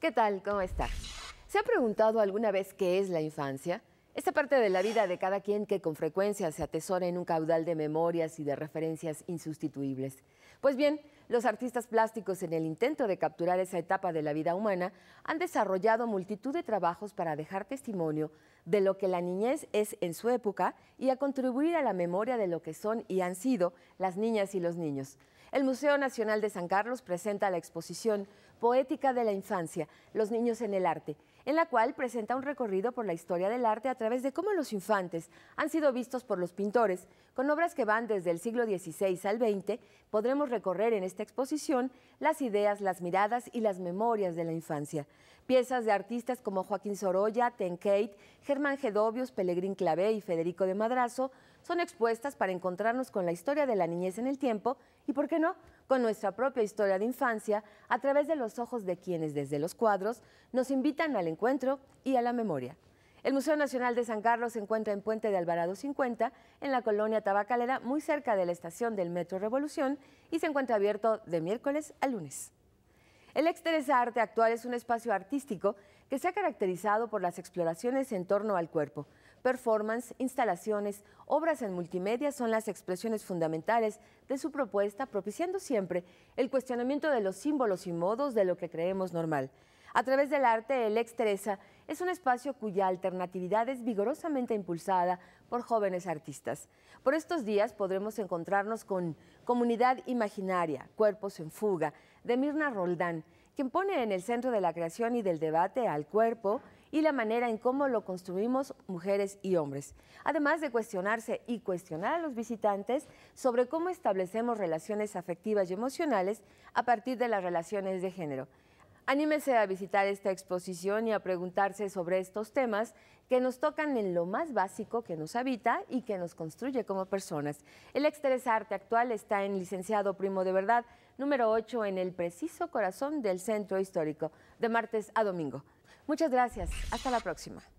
¿Qué tal? ¿Cómo está? ¿Se ha preguntado alguna vez qué es la infancia? Esta parte de la vida de cada quien que con frecuencia se atesora en un caudal de memorias y de referencias insustituibles. Pues bien, los artistas plásticos, en el intento de capturar esa etapa de la vida humana, han desarrollado multitud de trabajos para dejar testimonio de lo que la niñez es en su época y a contribuir a la memoria de lo que son y han sido las niñas y los niños. El Museo Nacional de San Carlos presenta la exposición Poética de la Infancia, Los Niños en el Arte, en la cual presenta un recorrido por la historia del arte a través de cómo los infantes han sido vistos por los pintores, con obras que van desde el siglo XVI al XX, podremos recorrer en este exposición las ideas, las miradas y las memorias de la infancia. Piezas de artistas como Joaquín Sorolla, Ten Kate, Germán Gedovius, Pelegrín Clavé y Federico de Madrazo son expuestas para encontrarnos con la historia de la niñez en el tiempo y, ¿por qué no?, con nuestra propia historia de infancia a través de los ojos de quienes desde los cuadros nos invitan al encuentro y a la memoria. El Museo Nacional de San Carlos se encuentra en Puente de Alvarado 50, en la colonia Tabacalera, muy cerca de la estación del Metro Revolución, y se encuentra abierto de miércoles a lunes. El Exteres Arte actual es un espacio artístico que se ha caracterizado por las exploraciones en torno al cuerpo. Performance, instalaciones, obras en multimedia son las expresiones fundamentales de su propuesta, propiciando siempre el cuestionamiento de los símbolos y modos de lo que creemos normal a través del arte El Teresa es un espacio cuya alternatividad es vigorosamente impulsada por jóvenes artistas. Por estos días podremos encontrarnos con Comunidad Imaginaria, Cuerpos en Fuga, de Mirna Roldán, quien pone en el centro de la creación y del debate al cuerpo y la manera en cómo lo construimos mujeres y hombres, además de cuestionarse y cuestionar a los visitantes sobre cómo establecemos relaciones afectivas y emocionales a partir de las relaciones de género. Anímese a visitar esta exposición y a preguntarse sobre estos temas que nos tocan en lo más básico que nos habita y que nos construye como personas. El Exteres Arte actual está en Licenciado Primo de Verdad, número 8, en el preciso corazón del Centro Histórico, de martes a domingo. Muchas gracias. Hasta la próxima.